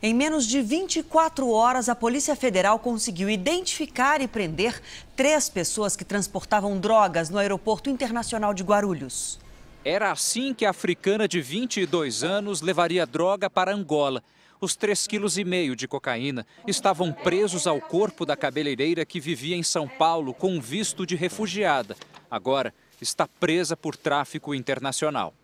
Em menos de 24 horas, a Polícia Federal conseguiu identificar e prender três pessoas que transportavam drogas no Aeroporto Internacional de Guarulhos. Era assim que a africana de 22 anos levaria droga para Angola. Os 3,5 kg de cocaína estavam presos ao corpo da cabeleireira que vivia em São Paulo com visto de refugiada. Agora está presa por tráfico internacional.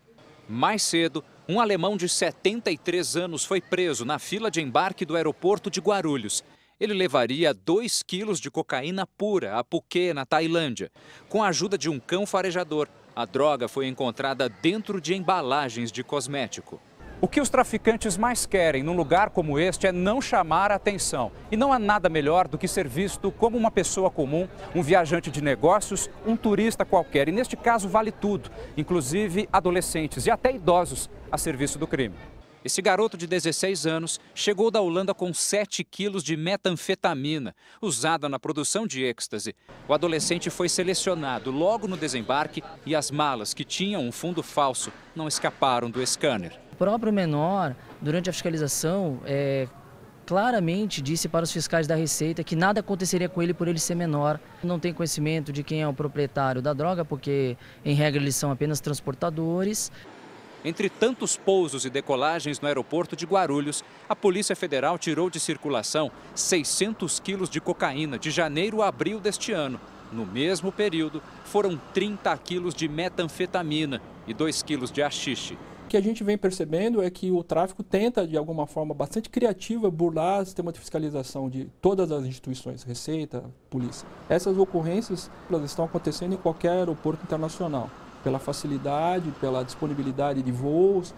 Mais cedo, um alemão de 73 anos foi preso na fila de embarque do aeroporto de Guarulhos. Ele levaria 2 quilos de cocaína pura a Phuket, na Tailândia. Com a ajuda de um cão farejador, a droga foi encontrada dentro de embalagens de cosmético. O que os traficantes mais querem num lugar como este é não chamar a atenção. E não há nada melhor do que ser visto como uma pessoa comum, um viajante de negócios, um turista qualquer. E neste caso vale tudo, inclusive adolescentes e até idosos a serviço do crime. Esse garoto de 16 anos chegou da Holanda com 7 quilos de metanfetamina, usada na produção de êxtase. O adolescente foi selecionado logo no desembarque e as malas, que tinham um fundo falso, não escaparam do scanner. O próprio menor, durante a fiscalização, é, claramente disse para os fiscais da Receita que nada aconteceria com ele por ele ser menor. Não tem conhecimento de quem é o proprietário da droga, porque em regra eles são apenas transportadores. Entre tantos pousos e decolagens no aeroporto de Guarulhos, a Polícia Federal tirou de circulação 600 quilos de cocaína de janeiro a abril deste ano. No mesmo período, foram 30 quilos de metanfetamina e 2 quilos de haxixe que a gente vem percebendo é que o tráfico tenta, de alguma forma bastante criativa, burlar o sistema de fiscalização de todas as instituições, Receita, Polícia. Essas ocorrências elas estão acontecendo em qualquer aeroporto internacional, pela facilidade, pela disponibilidade de voos,